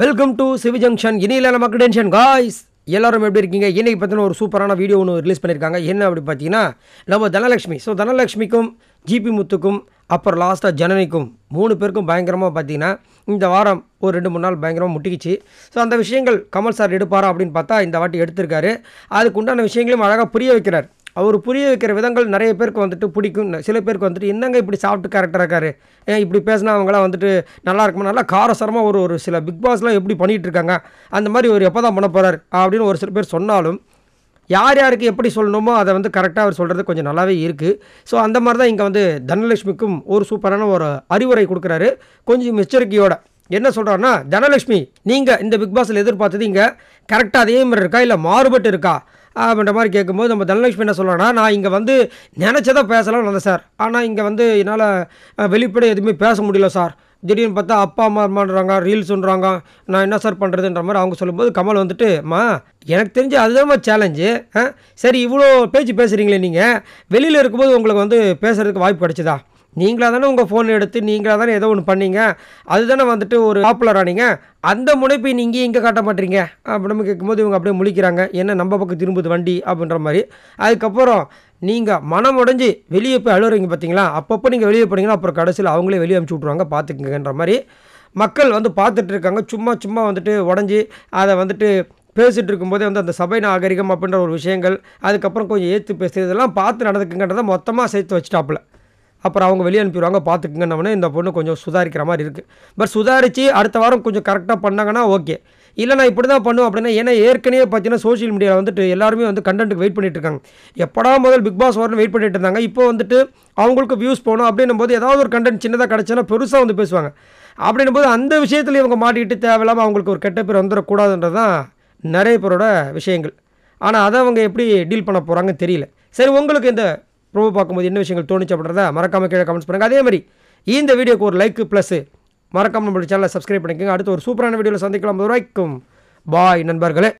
welcome to C V junction இனியில் நம்ம tension guys எல்லோரும் எப்படி இருக்கீங்க இன்றைக்கி பார்த்தினா ஒரு சூப்பரான வீடியோ ஒன்று ரிலீஸ் பண்ணியிருக்காங்க என்ன அப்படி பார்த்தீங்கன்னா நம்ம தனலக்ஷ்மி ஸோ தனலக்ஷ்மிக்கும் ஜிபி முத்துக்கும் அப்புறம் லாஸ்ட்டாக ஜனனிக்கும் மூணு பேருக்கும் பயங்கரமாக பார்த்தீங்கன்னா இந்த வாரம் ஒரு ரெண்டு மூணு நாள் பயங்கரமாக முட்டிக்கிச்சு ஸோ அந்த விஷயங்கள் கமல் சார் எடுப்பாரா அப்படின்னு பார்த்தா இந்த வாட்டி எடுத்திருக்காரு அதுக்கு உண்டான விஷயங்களையும் அழகாக புரிய வைக்கிறார் அவர் புரிய வைக்கிற விதங்கள் நிறைய பேருக்கு வந்துட்டு பிடிக்கும் சில பேருக்கு வந்துட்டு என்னங்க இப்படி சாப்பிட்டு கரெக்டாக இருக்காரு ஏன் இப்படி பேசினா அவங்களாம் வந்துட்டு நல்லா இருக்குமா நல்லா காரசாரமாக ஒரு ஒரு சில பிக் பாஸ்லாம் எப்படி பண்ணிகிட்டு இருக்காங்க அந்த மாதிரி ஒரு எப்போ தான் பண்ண போகிறார் அப்படின்னு ஒரு சில பேர் சொன்னாலும் யார் யாருக்கு எப்படி சொல்லணுமோ அதை வந்து கரெக்டாக அவர் சொல்கிறது கொஞ்சம் நல்லாவே இருக்குது ஸோ அந்த மாதிரி தான் இங்கே வந்து தனலட்சுமிக்கும் ஒரு சூப்பரான ஒரு அறிவுரை கொடுக்குறாரு கொஞ்சம் எச்சரிக்கையோட என்ன சொல்கிறாருன்னா தனலட்சுமி நீங்கள் இந்த பிக் பாஸில் எதிர்பார்த்தது இங்கே கரெக்டாக அதே மாதிரி இருக்கா இல்லை மாறுபட்டு இருக்கா அப்படின்ற மாதிரி கேட்கும்போது நம்ம தனலட்சுமி என்ன சொல்லணும்னா நான் இங்கே வந்து நினச்சதை பேசலாம்னு வந்தேன் சார் ஆனால் இங்கே வந்து என்னால் வெளிப்படை எதுவுமே பேச முடியல சார் திடீர்னு பார்த்தா அப்பா அம்மா அம்மான்றாங்க ரீல்ஸுன்றாங்க நான் என்ன சார் பண்ணுறதுன்ற மாதிரி அவங்க சொல்லும்போது கமல் வந்துட்டு அம்மா எனக்கு தெரிஞ்சு அதுதான் சேலஞ்சு சரி இவ்வளோ பேச்சு பேசுகிறீங்களே நீங்கள் வெளியில் இருக்கும்போது உங்களுக்கு வந்து பேசுகிறதுக்கு வாய்ப்பு கிடச்சிதா நீங்களாக தானே உங்கள் ஃபோன் எடுத்து நீங்களாக தானே ஏதோ ஒன்று பண்ணீங்க அதுதானே வந்துட்டு ஒரு பாப்புலராக நீங்கள் அந்த முனைப்பை நீங்கள் இங்கே காட்ட மாட்டீங்க அப்படின்னு கேட்கும்போது இவங்க அப்படியே முழிக்கிறாங்க என்ன நம்ம பக்கம் திரும்புது வண்டி அப்படின்ற மாதிரி அதுக்கப்புறம் நீங்கள் மனம் உடஞ்சி வெளியே போய் அழுகிறீங்க பார்த்தீங்களா அப்பப்போ நீங்கள் வெளியே போனீங்கன்னா அப்புறம் கடைசியில் அவங்களே வெளியே அமுச்சு விட்ருவாங்க பார்த்துக்குங்கன்ற மாதிரி மக்கள் வந்து பார்த்துட்டு இருக்காங்க சும்மா சும்மா வந்துட்டு உடஞ்சி அதை வந்துட்டு பேசிகிட்டு இருக்கும்போதே வந்து அந்த சபை நாகரிகம் அப்படின்ற ஒரு விஷயங்கள் அதுக்கப்புறம் கொஞ்சம் ஏற்று பேசுகிறது இதெல்லாம் பார்த்து நடந்துக்குங்கன்றதை மொத்தமாக சேர்த்து வச்சுட்டாப்புல அப்புறம் அவங்க வெளியே அனுப்பிடுவாங்க பார்த்துக்குங்கன்னவனே இந்த பொண்ணு கொஞ்சம் சுதாரிக்கிற மாதிரி இருக்குது பட் சுதாரித்து அடுத்த வாரம் கொஞ்சம் கரெக்டாக பண்ணாங்கன்னா ஓகே இல்லை நான் இப்படி தான் பண்ணுவேன் அப்படின்னா ஏன்னா ஏற்கனவே பார்த்தீங்கன்னா சோஷியல் மீடியாவில் வந்துட்டு எல்லாருமே வந்து கண்டென்ட்டுக்கு வெயிட் பண்ணிட்டு இருக்காங்க எப்படா முதல் பிக் பாஸ் வரணும் வெயிட் பண்ணிட்டு இருந்தாங்க இப்போ வந்துட்டு அவங்களுக்கு வியூஸ் போகணும் அப்படின்னும் போது ஏதாவது ஒரு கண்டென்ட் சின்னதாக கிடச்சுன்னா பெருசாக வந்து பேசுவாங்க அப்படின்னும் போது அந்த விஷயத்தில் இவங்க மாட்டிக்கிட்டு தேவையில்லாமல் அவங்களுக்கு ஒரு கெட்ட பேர் வந்துடக்கூடாதுன்றது தான் நிறைய பேரோட விஷயங்கள் ஆனால் அதை அவங்க எப்படி டீல் பண்ண போகிறாங்கன்னு தெரியல சரி உங்களுக்கு இந்த ப்ரோமோ பார்க்கும்போது என்ன விஷயங்கள் தோணுச்சு அப்படின்றத மறக்காமல் கீழே கமெண்ட்ஸ் பண்ணுங்கள் அதே மாதிரி இந்த வீடியோக்கு ஒரு லைக்கு ப்ளஸ் மறக்காமல் நம்மளுடைய சேனலை சப்ஸ்கிரைப் பண்ணிக்கோங்க அடுத்து ஒரு சூப்பரான வீடியோவில் சந்திக்கலாம் வரைக்கும் பாய் நண்பர்களே